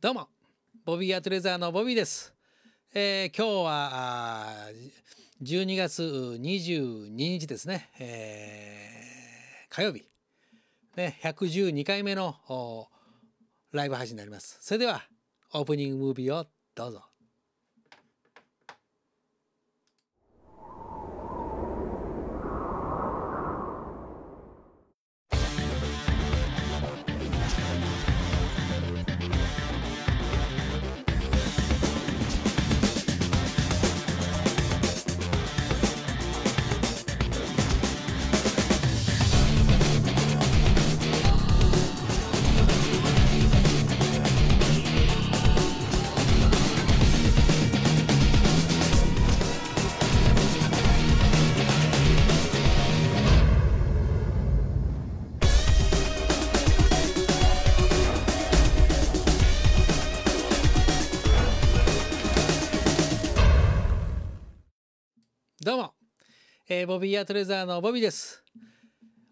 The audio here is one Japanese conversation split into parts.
どうもボビーアトレザーのボビーです、えー、今日は12月22日ですね、えー、火曜日ね112回目のライブ配信になりますそれではオープニングムービーをどうぞえー、ボビー・アートレザーのボビーです。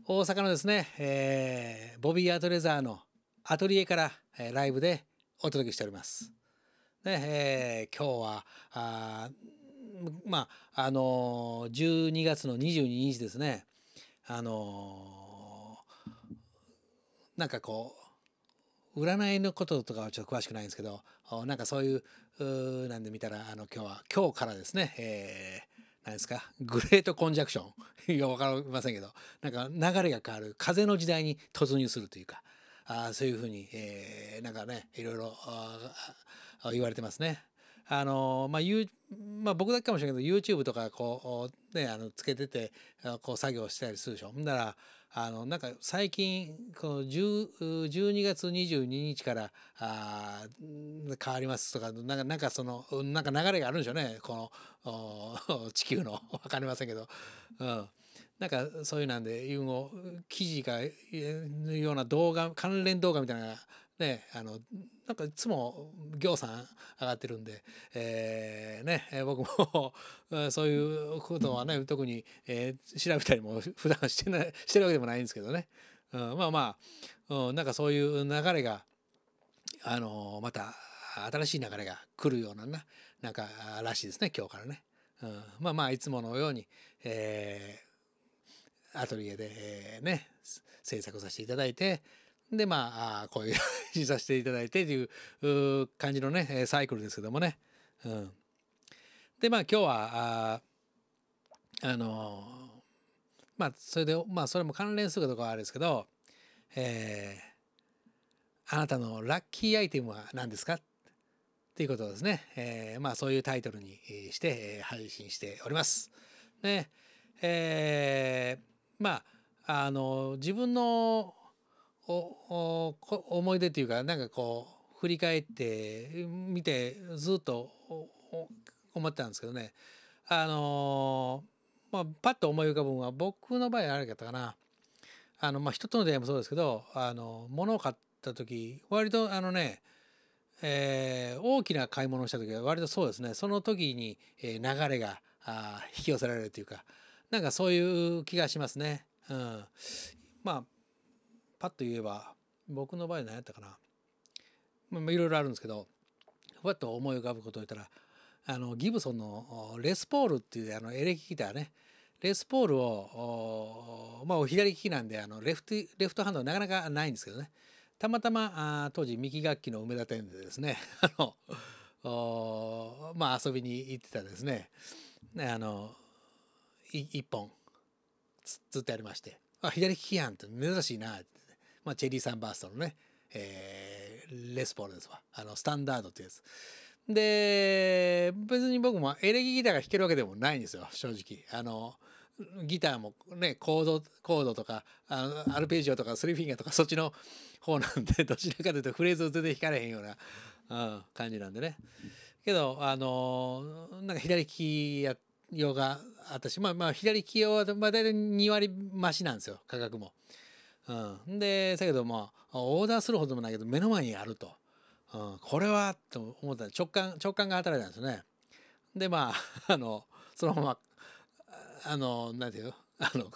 大阪のですね、えー、ボビー・アートレザーのアトリエから、えー、ライブでお届けしております。ねえー、今日はあまああのー、12月の22日ですねあのー、なんかこう占いのこととかはちょっと詳しくないんですけどなんかそういううなんで見たらあの今日は今日からですね、えー、何ですかグレートコンジャクションいや分かりませんけどなんか流れが変わる風の時代に突入するというかあそういうふうに、えー、なんかねいろいろ言われてますね。あのまあ、まあ、僕だけかもしれないけど YouTube とかこう、ね、あのつけててこう作業したりするでしょ。ならあのなんか最近この12月22日からあ変わりますとかなんかなんかそのなんか流れがあるんでしょうねこの 地球の分 かりませんけど。うんなんかそういうなんで、記事がような動画関連動画みたいなのがね、あのなんかいつも行さん上がってるんで、えーね、僕も そういうことはね特に、えー、調べたりも 普段してないしてるわけでもないんですけどね、うん、まあまあ、うん、なんかそういう流れが、あのまた新しい流れが来るようなななんからしいですね今日からね、うん。まあまあいつものように、えー、アトリエで、えー、ね制作させていただいてでまあこういう審査していただいてという感じのねサイクルですけどもね。うん、でまあ今日はあのまあそれでまあそれも関連するかどうかはあれですけど、えー、あなたのラッキーアイテムは何ですかっていうことですね、えー、まあそういうタイトルにして、配信しております。ねえー、まああの自分の思い出というかなんかこう振り返って見てずっと思ってたんですけどねあのまあパッと思い浮かぶのは僕の場合あれだったかなあのまあ人との出会いもそうですけどあの物を買った時割とあのねえー、大きな買い物をした時は割とそうですねその時に、え流れがあ引き寄せられるというかなんかそういう気がしますね。うん、まあパッと言えば僕の場合何やったかな、まあ、いろいろあるんですけどふわっと思い浮かぶことを言ったらあのギブソンのレスポールっていうあのエレキギターねレスポールをまあ左利きなんであのレフトレフトハンドなかなかないんですけどねたまたまあ当時右楽器の梅田店でですね あのまあ遊びに行ってたですねあの一本ずってありまして「あ左利きやん」って珍しいなってまあ、チェリーサンバーストのね、えー、レスポールですわ。あの、スタンダードってやつ。で、別に僕もエレキギターが弾けるわけでもないんですよ、正直。あの、ギターもね、コード、コードとか、あのアルペジオとか、スリーフィンガーとか、そっちの方なんで、どちらかというとフレーズを全然弾かれへんような、うん、感じなんでね。けど、あの、なんか左利きや、用が、私、まあまあ、左利き用は、まあ大体2割増しなんですよ、価格も。うん、でだけどまあオーダーするほどもないけど目の前にあると、うん、これはと思った直感直感が働いたんですね。でまあ あのそのままあのなんていうの あの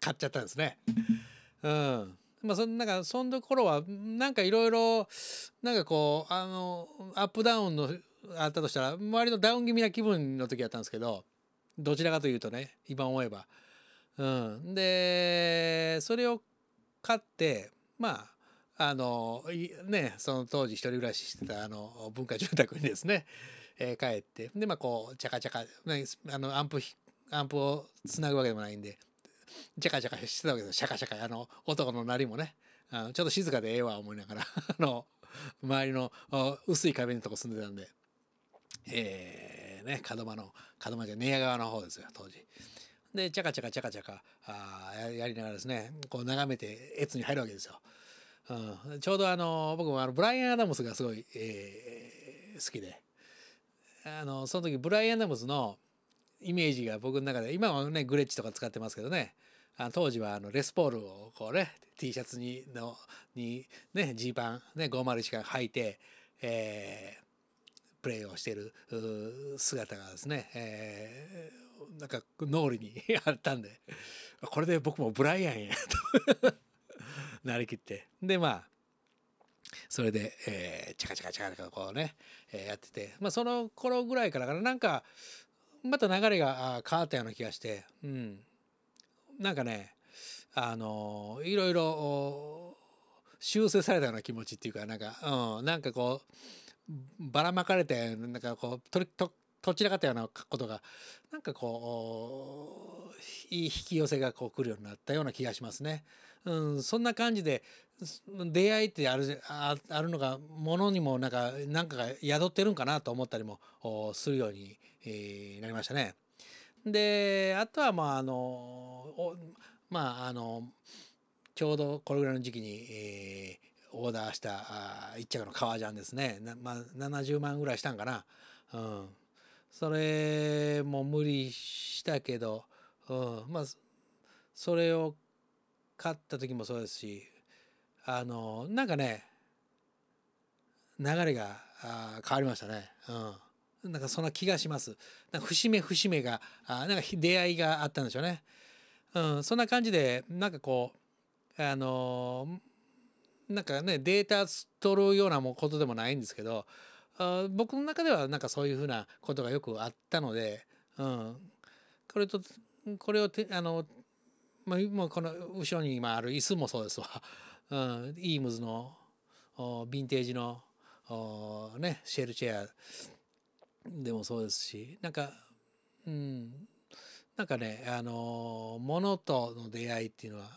買っちゃったんですね。うんまあ、そのなんかそんこ頃はなんかいろいろなんかこうあのアップダウンのあったとしたら周りのダウン気味な気分の時やったんですけどどちらかというとね今思えば。うん、でそれを買ってまああのねその当時一人暮らししてたあの文化住宅にですね、えー、帰ってでまあこうチャカチャカあのアンプアンプをつなぐわけでもないんでチャカチャカしてたわけですシャカシャカあの男のなりもねあのちょっと静かでええわ思いながら あの周りの薄い壁のとこ住んでたんでえー、ね門間の門間じゃ寝屋川の方ですよ当時。でチャカチャカチャカチャカあやりながらですねこう眺めてエツに入るわけですよ。うん、ちょうどあの僕もあのブライアン・アダムスがすごい、えー、好きであのその時ブライアン・アダムスのイメージが僕の中で今はねグレッチとか使ってますけどねあの当時はあのレスポールをこうね T シャツにのにねジーパンね501か履いて、えー、プレーをしている姿がですね、えー、なんか脳裏にあったんでこれで僕もブライアンやと なりきってでまあそれで、えー、チャカチャカチャカチャカこうね、えー、やってて、まあ、その頃ぐらいからかなんかまた流れが変わったような気がして、うん、なんかねあのいろいろ修正されたような気持ちっていうかなんか、うん、なんかこうばらまかれてなんかこう取りとどちらかったようなことがなんかこういい引き寄せがこう来るようになったような気がしますね。うん、そんな感じで出会いってあるああるのがものにもなんかなんかが宿ってるんかなと思ったりもするように、えなりましたね。であとはまああのおまああのちょうどこれぐらいの時期に、えー、オーダーしたあ一着の革ジャンですねまあ、70万ぐらいしたんかな。うんそれも無理したけど、うん、まあそれを買った時もそうですしあのなんかね流れがあ変わりましたね。うんなんかそんな気がします。なんか節目節目が、あなんか出会いがあったんでしょうね。うん、そんな感じで、なんかこう、あのなんかね、データ取るようなもことでもないんですけど、僕の中ではなんかそういうふうなことがよくあったので、うん、これとこれをてあの、まあ、もうこの後ろに今ある椅子もそうですわ、うん、イームズのヴィンテージのね、シェルチェアでもそうですしなんかうんなんかねあの物との出会いっていうのは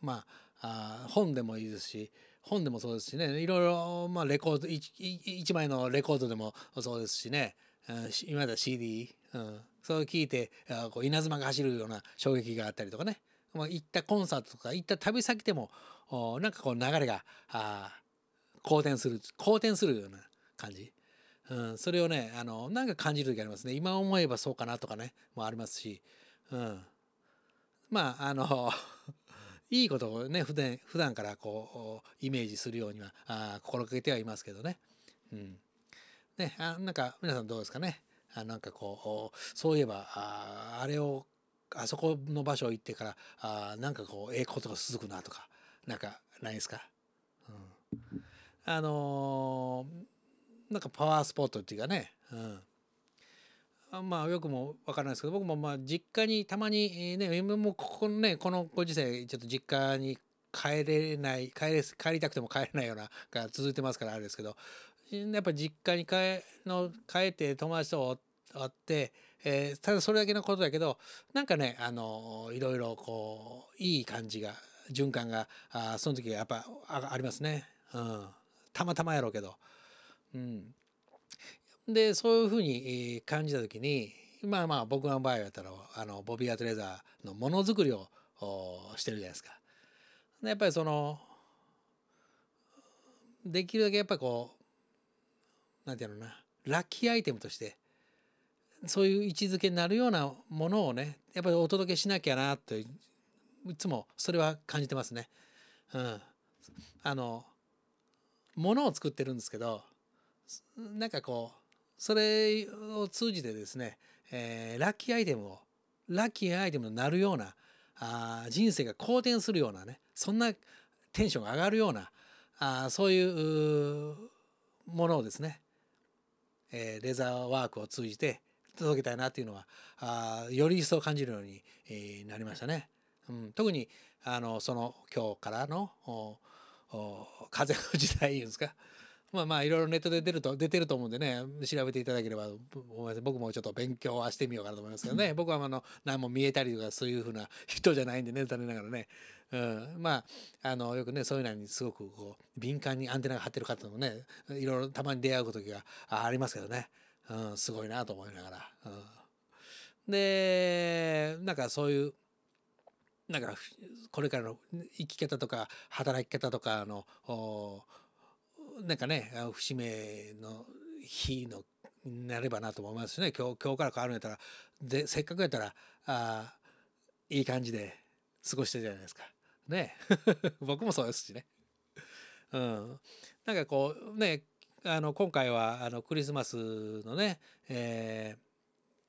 まああ本でもいいですし本でもそうですしねいろいろ、まあ、レコード 1, 枚のレコードでもそうですしね、うん、今だ CD、うん、それを聞いてこう稲妻が走るような衝撃があったりとかね、まあ、行ったコンサートとか行った旅先でもおなんかこう流れが好転する好転するような感じ。うん、それをねあのなんか感じる時ありますね今思えばそうかなとかねもありますし、うん、まああのいいことをね普段普段からこうイメージするようにはあ心掛けてはいますけどね。うん、ねあなんか皆さんどうですかねあなんかこうそういえばああれをあそこの場所行ってからあなんかこうええことが続くなとかなんかないですか、うん、あのー、なんかパワースポットっていうかね、うん、まあよくもわからないですけど僕もまあ実家にたまにね今もここねこのご時世ちょっと実家に帰れない帰れ帰りたくても帰れないようなが続いてますからあれですけどやっぱ実家に帰の帰って友達と会って、えー、ただそれだけのことだけどなんかねあのいろいろこういい感じが循環があその時やっぱあありますね、うん、たまたまやろうけど。うん、でそういうふうに感じた時にまあまあ僕の場合だったらあのボビー・アトレザーのものづくりをしてるじゃないですか。でやっぱりそのできるだけやっぱこうなんていうのなラッキーアイテムとしてそういう位置づけになるようなものをねやっぱりお届けしなきゃなていつもそれは感じてますね。うん、あのものを作ってるんですけどなんかこうそれを通じてですね、えー、ラッキーアイテムをラッキーアイテムになるようなあ人生が好転するようなねそんなテンションが上がるようなあそういうものをですね、えー、レザーワークを通じて届けたいなっていうのはあより一層感じるように、えなりましたね。うん、特にあのその今日からの風の時代いうんですかまあまあいろいろネットで出ると出てると思うんでね調べていただければ僕もちょっと勉強はしてみようかなと思いますけどね僕はあの何も見えたりとかそういうふうな人じゃないんでね残念ながらね、うん、まああのよくねそういうのにすごくこう敏感にアンテナが張ってる方もねいろいろたまに出会う時がありますけどね、うん、すごいなと思いながら。うん、でなんかそういうなんかこれからの生き方とか働き方とかのなんかね節目の日のになればなと思いますしね今日今日から変わるんやったらでせっかくやったらあいい感じで過ごしてるじゃないですか。ね 僕もそうですしね。うん、なんかこうねあの今回はあのクリスマスのね、え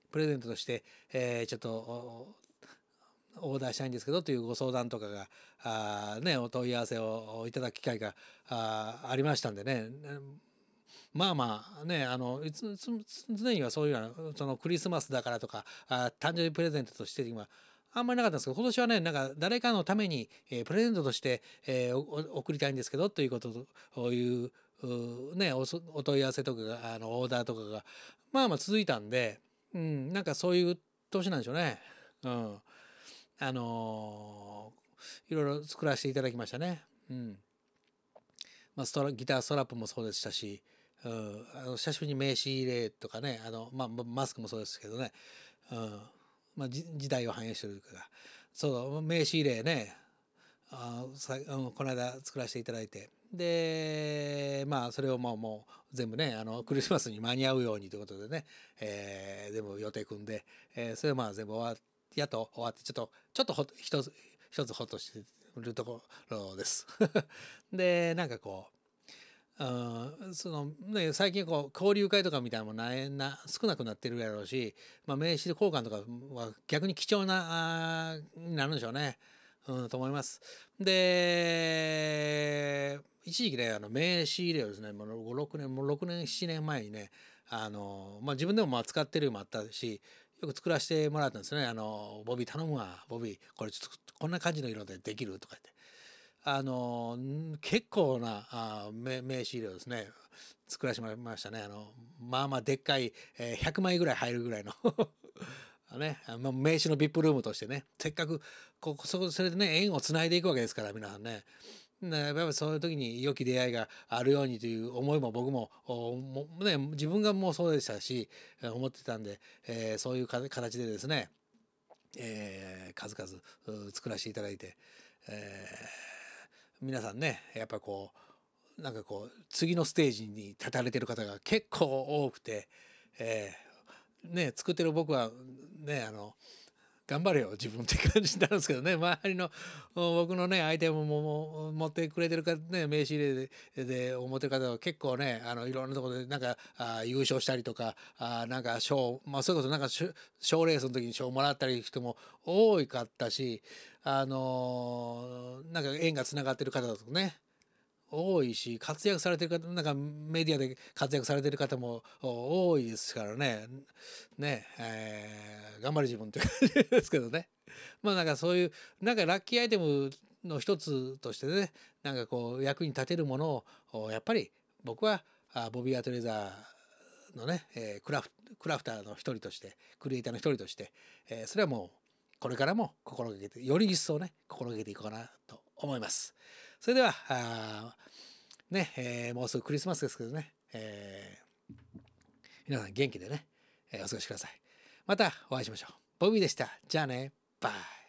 ー、プレゼントとして、えー、ちょっとオーダーしたいんですけどというご相談とかがあ、ね、お問い合わせをいただく機会があありましたんでねまあまあねあのいつ常にはそういうようなそのクリスマスだからとかあ誕生日プレゼントとして今あんまりなかったんですけど今年はねなんか誰かのために、えー、プレゼントとして、えー、送りたいんですけどということというねおお問い合わせとかがあのオーダーとかがまあまあ続いたんで、うん、なんかそういう年なんでしょうね。うんあのー、いろいろ作らせていただきましたね。うんまあ、ストラギターストラップもそうでしたし、うん、あの久しぶりに名刺入れとかねあの、まあ、マスクもそうですけどね、うんまあ、じ時代を反映してるからそう名刺入れねあさ、うん、この間作らせていただいてでまあそれをもうもう全部ねあのクリスマスに間に合うようにということでね、えー、全部予定組んで、えー、それをまあ全部終わやと終わって、ちょっと、ちょっと一つ、一つほっとしてるところです。で、なんかこう、うん、そのね、最近こう交流会とかみたいなのもなな少なくなってるやろうし、まあ、名刺交換とかは逆に貴重なあになるんでしょうね、うん、と思います。で一時期ねあの名刺入れをですねもう6年もう6年7年前にねあの、まあ、自分でもまあ使ってるうもあったしよく作らせてもらったんですね「あのボビー頼むわボビーこれちょっとこんな感じの色でできる」とか言ってあの結構なあ名刺入れをですね作らせてもらいましたねあのまあまあでっかい、えー、100枚ぐらい入るぐらいの ね、名刺の VIP ルームとしてねせっかくこそれでね縁をつないでいくわけですから皆さんねやっぱりそういう時に良き出会いがあるようにという思いも僕もね、自分がもうそうでしたし思ってたんで、えー、そういう形でですね、えー、数々作らせていただいて、えー、皆さんねやっぱこうなんかこう次のステージに立たれてる方が結構多くて、えー、ね作ってる僕はねあの頑張れよ自分って感じになるんですけどね周りの僕のねアイテムも持ってくれてるかね名刺入れで思ってる方は結構ねあのいろんなところでなんかあ優勝したりとかあなんか賞まあそれこそなんか賞レースの時に賞もらったり人も多かったしあのー、なんか縁がつながってる方だとね多いし活躍されてる方なんかメディアで活躍されてる方も多いですからねね、えー、頑張る自分という感じですけどねまあなんかそういうなんかラッキーアイテムの一つとしてねなんかこう役に立てるものをやっぱり僕はボビー・アトレザーのね、えー、クラフクラフターの一人としてクリエイターの一人として、えー、それはもうこれからも心がけてより一層ね心がけていこうかなと思います。それではあね、えー、もうすぐクリスマスですけどね、えー、皆さん元気でね、えー、お過ごしくださいまたお会いしましょうボビーでしたじゃあねバイ